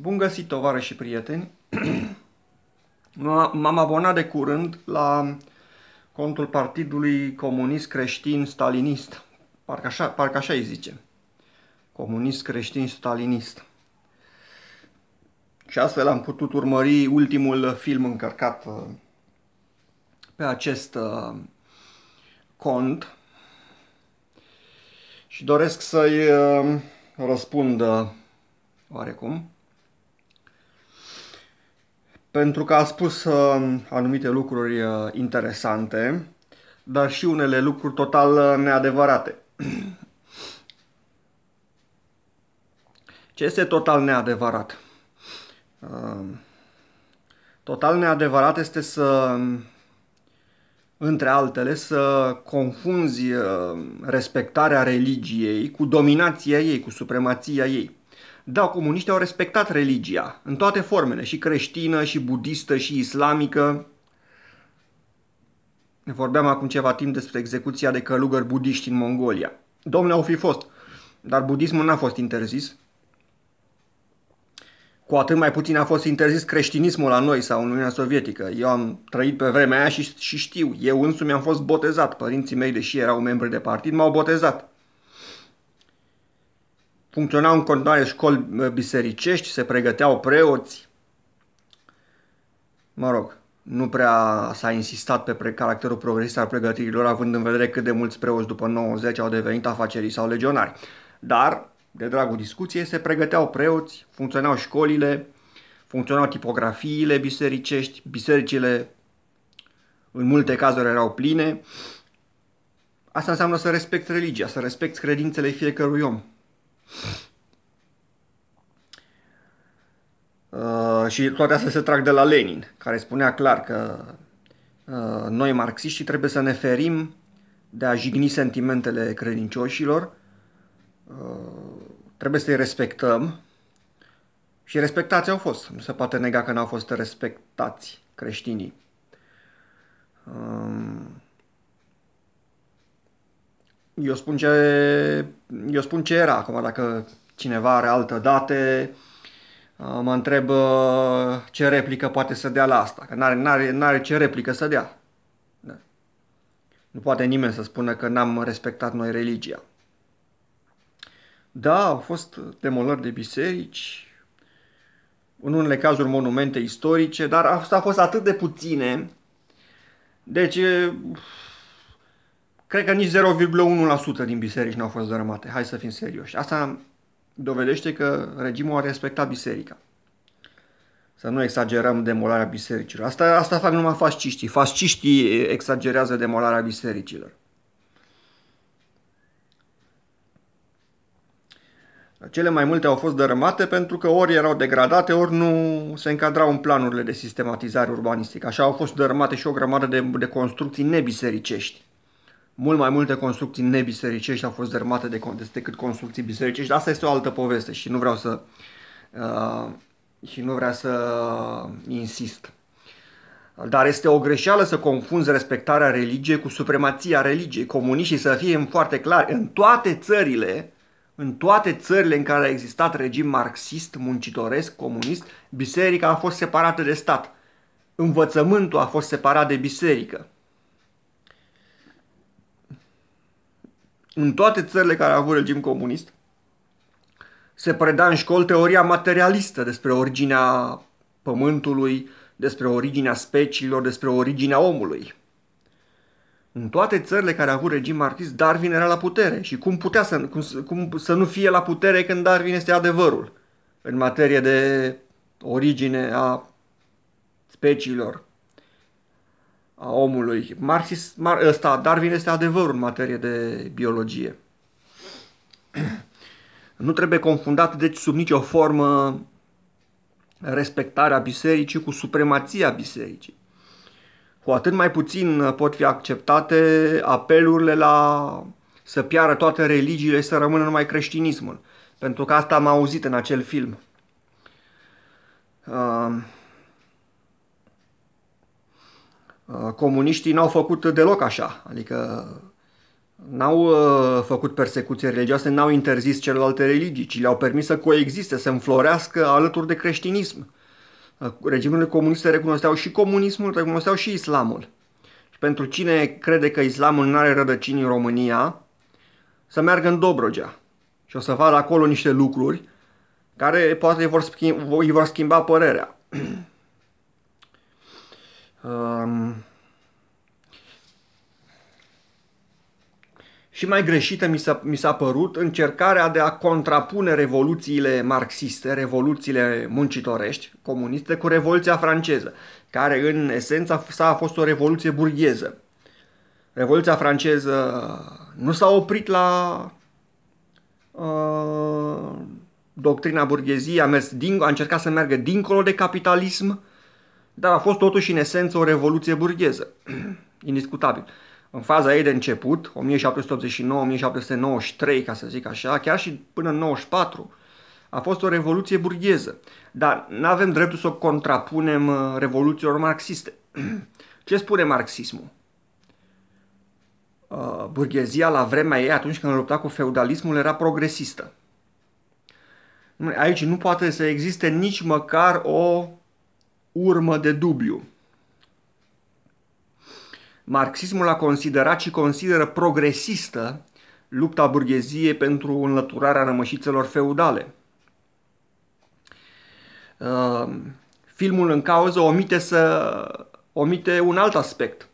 Bun găsit, tovară și prieteni! M-am abonat de curând la contul Partidului Comunist Creștin Stalinist. Parcă așa, parcă așa îi zice. Comunist Creștin Stalinist. Și astfel am putut urmări ultimul film încărcat uh, pe acest uh, cont și doresc să-i uh, răspundă oarecum pentru că a spus uh, anumite lucruri uh, interesante, dar și unele lucruri total uh, neadevărate. Ce este total neadevărat? Uh, total neadevărat este să, între altele, să confunzi uh, respectarea religiei cu dominația ei, cu supremația ei. Da, comuniștii au respectat religia în toate formele, și creștină, și budistă, și islamică. Ne vorbeam acum ceva timp despre execuția de călugări budiști în Mongolia. Domnule, au fi fost, dar budismul n-a fost interzis. Cu atât mai puțin a fost interzis creștinismul la noi sau în Uniunea Sovietică. Eu am trăit pe vremea aia și, și știu, eu însumi am fost botezat. Părinții mei, deși erau membri de partid, m-au botezat funcționau în continuare școli uh, bisericești, se pregăteau preoți. Mă rog, nu prea s-a insistat pe caracterul progresist al pregătirilor, având în vedere cât de mulți preoți după 90 au devenit afacerii sau legionari. Dar, de dragul discuției, se pregăteau preoți, funcționau școlile, funcționau tipografiile bisericești, bisericile în multe cazuri erau pline. Asta înseamnă să respecti religia, să respecti credințele fiecărui om, Uh, și toate astea se trag de la Lenin, care spunea clar că uh, noi marxiștii trebuie să ne ferim de a jigni sentimentele credincioșilor, uh, trebuie să-i respectăm și respectați au fost. Nu se poate nega că n-au fost respectați creștinii. Eu spun ce, eu spun ce era acum, dacă cineva are altă date, uh, mă întreb uh, ce replică poate să dea la asta, că n-are, n-are, n-are ce replică să dea. Da. Nu poate nimeni să spună că n-am respectat noi religia. Da, au fost demolări de biserici, în unele cazuri monumente istorice, dar asta a fost atât de puține, deci Cred că nici 0,1% din biserici n-au fost dărâmate. Hai să fim serioși. Asta dovedește că regimul a respectat biserica. Să nu exagerăm demolarea bisericilor. Asta, asta fac numai fasciștii. Fasciștii exagerează demolarea bisericilor. Cele mai multe au fost dărâmate pentru că ori erau degradate, ori nu se încadrau în planurile de sistematizare urbanistică. Așa au fost dărâmate și o grămadă de, de construcții nebisericești mult mai multe construcții nebisericești au fost dermate de contest decât construcții bisericești, dar asta este o altă poveste și nu vreau să uh, și nu vreau să insist. Dar este o greșeală să confunzi respectarea religiei cu supremația religiei. Comuniștii să fie foarte clar. în toate țările, în toate țările în care a existat regim marxist, muncitoresc, comunist, biserica a fost separată de stat. Învățământul a fost separat de biserică. în toate țările care au avut regim comunist, se preda în școli teoria materialistă despre originea pământului, despre originea speciilor, despre originea omului. În toate țările care au avut regim marxist, Darwin era la putere și cum putea să, cum, cum să nu fie la putere când Darwin este adevărul în materie de origine a speciilor, a omului. Marxist, Mar, ăsta, Darwin este adevărul în materie de biologie. Nu trebuie confundat, deci, sub nicio formă respectarea bisericii cu supremația bisericii. Cu atât mai puțin pot fi acceptate apelurile la să piară toate religiile și să rămână numai creștinismul. Pentru că asta am auzit în acel film. Uh, Uh, comuniștii n-au făcut deloc așa, adică uh, n-au uh, făcut persecuție religioase, n-au interzis celelalte religii, ci le-au permis să coexiste, să înflorească alături de creștinism. Regimurile comuniste recunoșteau și comunismul, recunoșteau și islamul. Și pentru cine crede că islamul nu are rădăcini în România, să meargă în Dobrogea și o să vadă acolo niște lucruri care poate îi vor schimba, îi vor schimba părerea. um, și mai greșită mi s-a, mi s-a părut încercarea de a contrapune revoluțiile marxiste, revoluțiile muncitorești, comuniste, cu revoluția franceză, care în esență sa a fost o revoluție burgheză. Revoluția franceză nu s-a oprit la uh, doctrina burgheziei, a, mers din, a încercat să meargă dincolo de capitalism, dar a fost totuși în esență o revoluție burgheză, indiscutabil. În faza ei de început, 1789-1793, ca să zic așa, chiar și până în 94, a fost o revoluție burgheză, dar nu avem dreptul să o contrapunem uh, revoluțiilor marxiste. Ce spune marxismul? Uh, burghezia, la vremea ei, atunci când lupta cu feudalismul, era progresistă. Aici nu poate să existe nici măcar o urmă de dubiu. Marxismul a considerat și consideră progresistă lupta burgheziei pentru înlăturarea rămășițelor feudale. Uh, filmul în cauză omite, să, omite un alt aspect.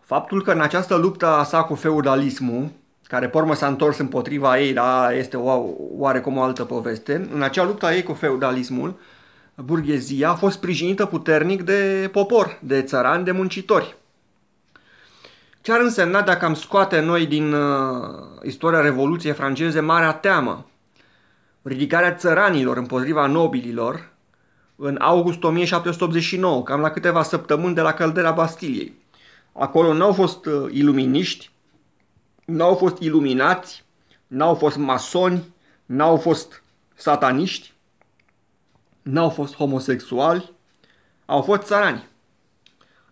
Faptul că în această luptă a sa cu feudalismul, care pormă s-a întors împotriva ei, dar este o, oarecum o altă poveste, în acea luptă a ei cu feudalismul, uh, burghezia a fost sprijinită puternic de popor, de țărani, de muncitori. Ce ar însemna dacă am scoate noi din uh, istoria Revoluției franceze marea teamă, ridicarea țăranilor împotriva nobililor în august 1789, cam la câteva săptămâni de la căldera Bastiliei. Acolo n-au fost uh, iluminiști, n-au fost iluminați, n-au fost masoni, n-au fost sataniști, n-au fost homosexuali, au fost țărani.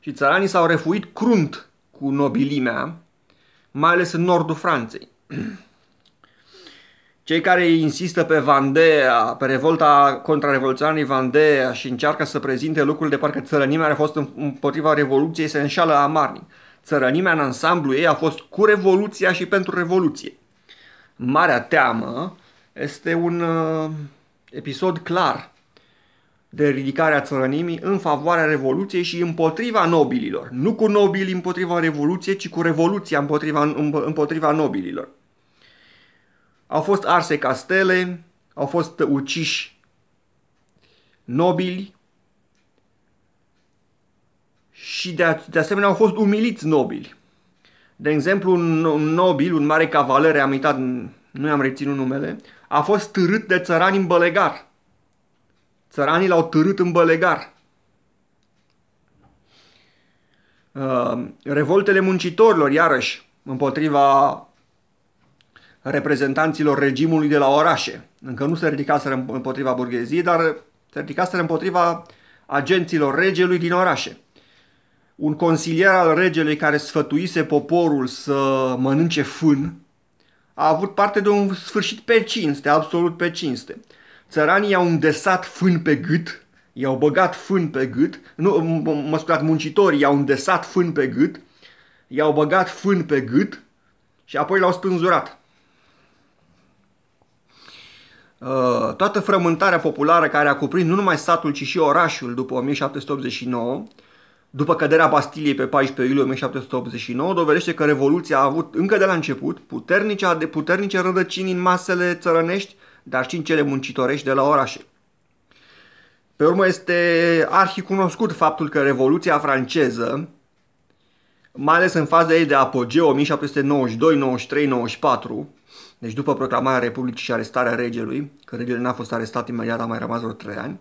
Și țăranii s-au refuit crunt cu nobilimea, mai ales în nordul Franței. Cei care insistă pe Vandea, pe revolta contrarevoluționarului Vandea și încearcă să prezinte lucrurile de parcă țărănimea a fost împotriva Revoluției, se înșală amarnic. Țărănimea în ansamblu ei a fost cu Revoluția și pentru Revoluție. Marea teamă este un uh, episod clar de ridicarea țărănimii în favoarea Revoluției și împotriva nobililor. Nu cu nobili împotriva Revoluției, ci cu Revoluția împotriva, împotriva nobililor. Au fost arse castele, au fost uciși nobili și de, de asemenea au fost umiliți nobili. De exemplu, un nobil, un mare cavaler, am uitat, nu i-am reținut numele, a fost târât de țărani în bălegar Țăranii l-au târât în bălegar. Uh, revoltele muncitorilor, iarăși, împotriva reprezentanților regimului de la orașe. Încă nu se ridicaseră împotriva burgheziei, dar se ridicaseră împotriva agenților regelui din orașe. Un consilier al regelui care sfătuise poporul să mănânce fân a avut parte de un sfârșit pe cinste, absolut pe cinste. Țăranii i-au îndesat fân pe gât, i-au băgat fân pe gât, nu, mă scuzați, muncitorii i-au îndesat fân pe gât, i-au băgat fân pe gât și apoi l-au spânzurat. Uh, toată frământarea populară care a cuprins nu numai satul, ci și orașul după 1789, după căderea Bastiliei pe 14 iulie 1789, dovedește că Revoluția a avut încă de la început puternice, puternice rădăcini în masele țărănești, dar și în cele muncitorești de la orașe. Pe urmă este arhicunoscut faptul că Revoluția franceză, mai ales în faza ei de apogeu 1792, 93, 94, deci după proclamarea Republicii și arestarea regelui, că regele n-a fost arestat imediat, a mai rămas vreo trei ani,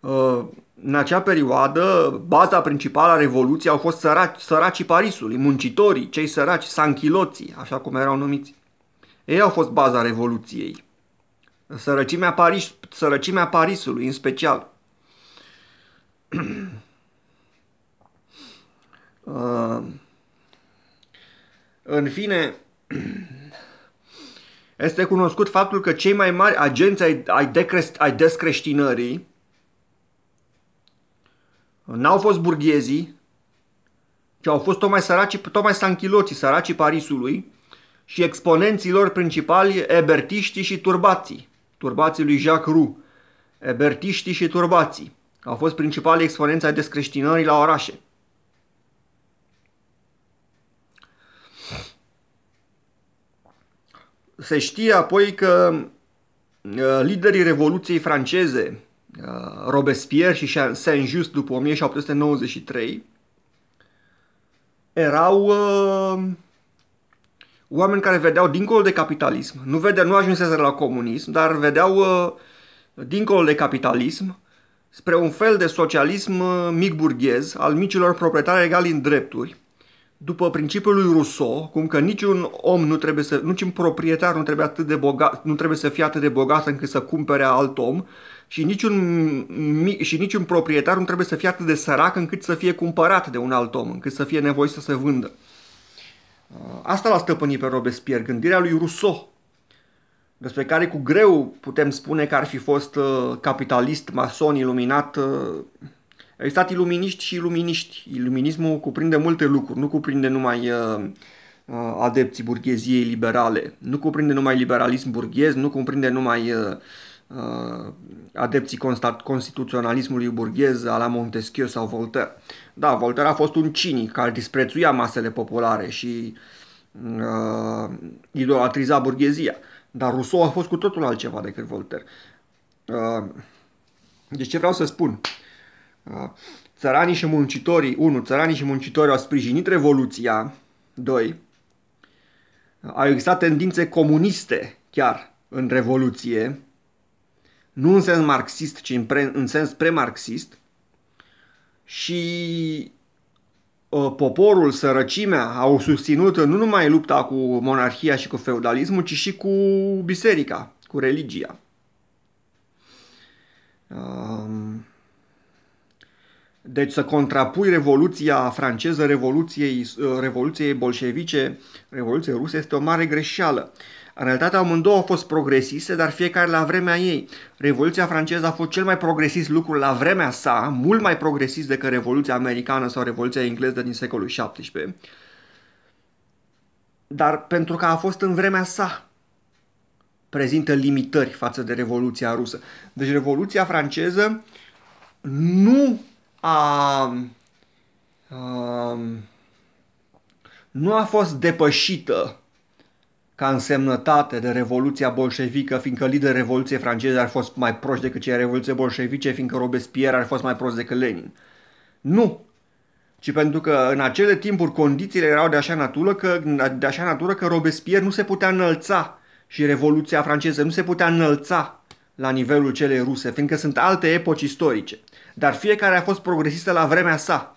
uh, în acea perioadă, baza principală a Revoluției au fost săraci, săracii Parisului, muncitorii, cei săraci, sanchiloții, așa cum erau numiți. Ei au fost baza Revoluției. Sărăcimea, Paris, sărăcimea Parisului, în special. Uh, în fine, este cunoscut faptul că cei mai mari agenți ai, ai, descreștinării n-au fost burghezii, ci au fost tocmai, săraci, tocmai sanchiloții, săracii Parisului și exponenții lor principali, ebertiștii și turbații turbații lui Jacques Roux, bertiștii și turbații. Au fost principalii exponenți ai descreștinării la orașe. Se știe apoi că uh, liderii Revoluției franceze, uh, Robespierre și Saint-Just după 1793, erau uh, oameni care vedeau dincolo de capitalism, nu, vedea, nu ajunseseră la comunism, dar vedeau uh, dincolo de capitalism spre un fel de socialism uh, mic burghez al micilor proprietari egali în drepturi, după principiul lui Rousseau, cum că niciun om nu trebuie să, niciun proprietar nu trebuie, atât de bogat, nu trebuie să fie atât de bogat încât să cumpere alt om și niciun, și niciun proprietar nu trebuie să fie atât de sărac încât să fie cumpărat de un alt om, încât să fie nevoit să se vândă. Asta l-a stăpânit pe Robespierre, gândirea lui Rousseau, despre care cu greu putem spune că ar fi fost uh, capitalist, mason, iluminat. Uh, au existat iluminiști și iluminiști. Iluminismul cuprinde multe lucruri, nu cuprinde numai uh, adepții burgheziei liberale, nu cuprinde numai liberalism burghez, nu cuprinde numai Uh, adepții constituționalismului burghez a la Montesquieu sau Voltaire. Da, Voltaire a fost un cinic care disprețuia masele populare și uh, idolatriza burghezia. Dar Rousseau a fost cu totul altceva decât Voltaire. Uh, deci ce vreau să spun? Uh, țăranii și muncitorii, 1. Țăranii și muncitorii au sprijinit Revoluția, 2. Au existat tendințe comuniste chiar în Revoluție, nu în sens marxist, ci în, pre, în sens premarxist, și uh, poporul, sărăcimea au susținut nu numai lupta cu monarhia și cu feudalismul, ci și cu biserica, cu religia. deci să contrapui Revoluția franceză Revoluției, ă, Revoluției bolșevice, Revoluției ruse, este o mare greșeală. Uh, în realitate amândouă au fost progresiste, dar fiecare la vremea ei. Revoluția franceză a fost cel mai progresist lucru la vremea sa, mult mai progresist decât Revoluția americană sau Revoluția engleză din secolul XVII. Dar pentru că a fost în vremea sa, prezintă limitări față de Revoluția rusă. Deci Revoluția franceză nu a, a um, nu a fost depășită ca însemnătate de Revoluția Bolșevică, fiindcă liderii Revoluției franceze ar fost mai proști decât cei Revoluției Bolșevice, fiindcă Robespierre ar fost mai proști decât Lenin. Nu! Ci pentru că în acele timpuri condițiile erau de așa natură că, de așa natură că Robespierre nu se putea înălța și Revoluția franceză nu se putea înălța la nivelul celei ruse, fiindcă sunt alte epoci istorice. Dar fiecare a fost progresistă la vremea sa –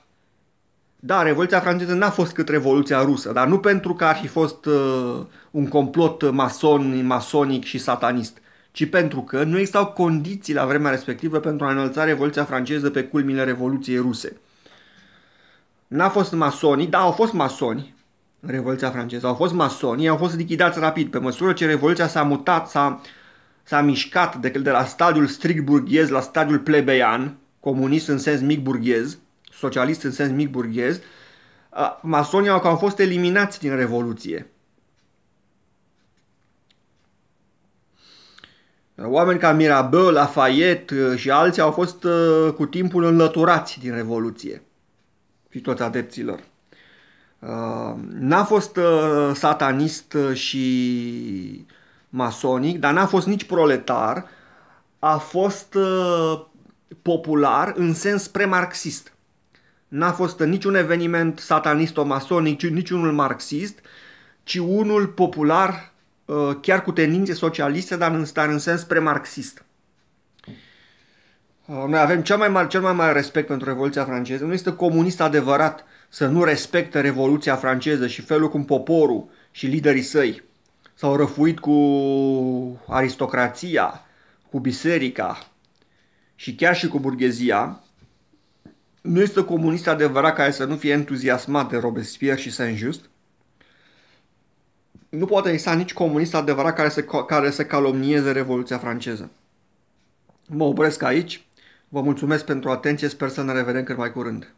da, Revoluția franceză n-a fost cât Revoluția rusă, dar nu pentru că ar fi fost uh, un complot mason, masonic și satanist, ci pentru că nu existau condiții la vremea respectivă pentru a înălța Revoluția franceză pe culmile Revoluției ruse. N-a fost masonii, da, au fost masoni Revoluția franceză, au fost masoni, au fost lichidați rapid, pe măsură ce Revoluția s-a mutat, s-a, s-a mișcat de, de la stadiul strict burghez la stadiul plebeian, comunist în sens mic burghez, socialist în sens mic burghez, masonii au, au fost eliminați din Revoluție. Oameni ca Mirabeau, Lafayette uh, și alții au fost uh, cu timpul înlăturați din Revoluție și toți adepților. Uh, n-a fost satanist și masonic, dar n-a fost nici proletar, a fost popular în sens premarxist n-a fost niciun eveniment satanist-masonic, niciunul marxist, ci unul popular, uh, chiar cu tendințe socialiste, dar în, dar în sens premarxist. Uh, noi avem cel mai, mare, cel mai mare respect pentru Revoluția franceză. Nu este comunist adevărat să nu respecte Revoluția franceză și felul cum poporul și liderii săi s-au răfuit cu aristocrația, cu biserica și chiar și cu burghezia, nu este comunist adevărat care să nu fie entuziasmat de Robespierre și Saint-Just. Nu poate exista nici comunist adevărat care să, care să calomnieze Revoluția franceză. Mă opresc aici. Vă mulțumesc pentru atenție. Sper să ne revedem cât mai curând.